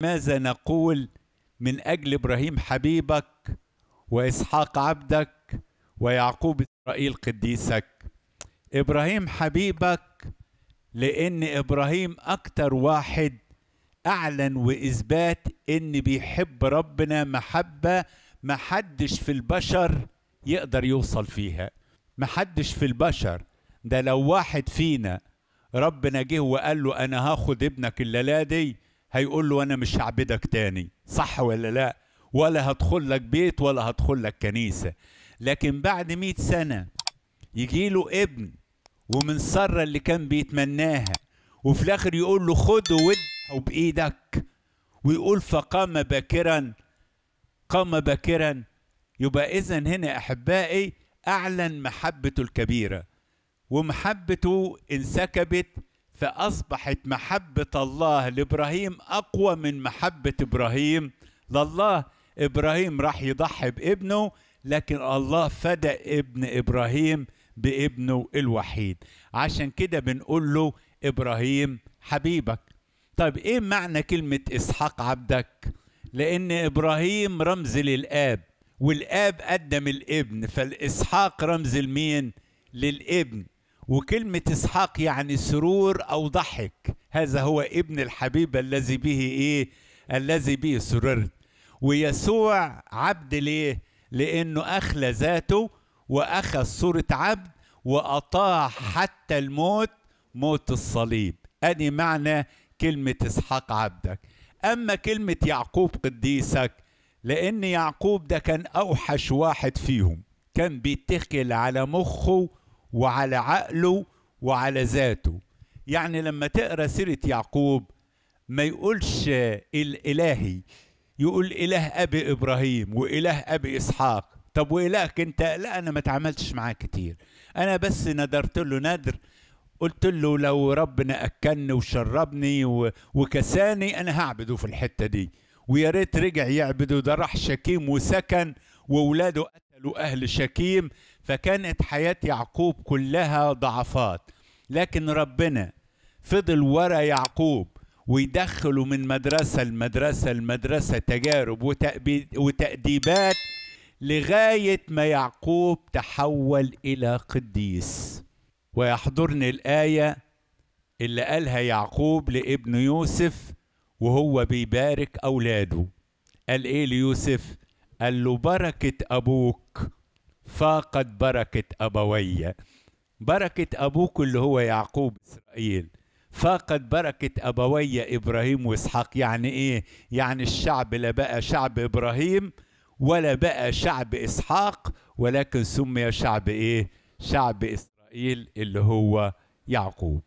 ماذا نقول من اجل ابراهيم حبيبك واسحاق عبدك ويعقوب اسرائيل قديسك ابراهيم حبيبك لان ابراهيم اكتر واحد اعلن واثبات ان بيحب ربنا محبه محدش في البشر يقدر يوصل فيها محدش في البشر ده لو واحد فينا ربنا جه وقال له انا هاخد ابنك الليله دي هيقول له انا مش هعبدك تاني صح ولا لا ولا هدخل لك بيت ولا هدخل لك كنيسه لكن بعد مئة سنه يجي له ابن ومن سرة اللي كان بيتمناها وفي الاخر يقول له خده وده بايدك ويقول فقام باكرا قام باكرا يبقى اذا هنا احبائي اعلن محبته الكبيره ومحبته انسكبت فأصبحت محبة الله لإبراهيم أقوى من محبة إبراهيم لله إبراهيم راح يضحي بابنه لكن الله فدى ابن إبراهيم بابنه الوحيد عشان كده بنقول له إبراهيم حبيبك طيب إيه معنى كلمة إسحاق عبدك لأن إبراهيم رمز للآب والآب قدم الابن فالإسحاق رمز لمين للابن وكلمة إسحاق يعني سرور أو ضحك هذا هو ابن الحبيب الذي به إيه الذي به سررت ويسوع عبد ليه لأنه أخلى ذاته وأخذ صورة عبد وأطاع حتى الموت موت الصليب أدي معنى كلمة إسحاق عبدك أما كلمة يعقوب قديسك لأن يعقوب ده كان أوحش واحد فيهم كان بيتكل على مخه وعلى عقله وعلى ذاته يعني لما تقرا سيره يعقوب ما يقولش الالهي يقول اله ابي ابراهيم واله ابي اسحاق طب والهك انت لا انا ما تعاملتش معاه كتير انا بس ندرت له ندر قلت له لو ربنا اكلني وشربني وكساني انا هعبده في الحته دي ويا ريت رجع يعبده ده راح شكيم وسكن واولاده قتلوا اهل شكيم فكانت حياة يعقوب كلها ضعفات لكن ربنا فضل ورا يعقوب ويدخله من مدرسة لمدرسة لمدرسة تجارب وتأديبات لغاية ما يعقوب تحول إلى قديس ويحضرني الآية اللي قالها يعقوب لابن يوسف وهو بيبارك أولاده قال إيه ليوسف قال له بركة أبوك فاقد بركة أبوي بركة أبوك اللي هو يعقوب إسرائيل فاقد بركة أبوي إبراهيم وإسحاق يعني إيه؟ يعني الشعب لا بقى شعب إبراهيم ولا بقى شعب إسحاق ولكن سمي شعب إيه؟ شعب إسرائيل اللي هو يعقوب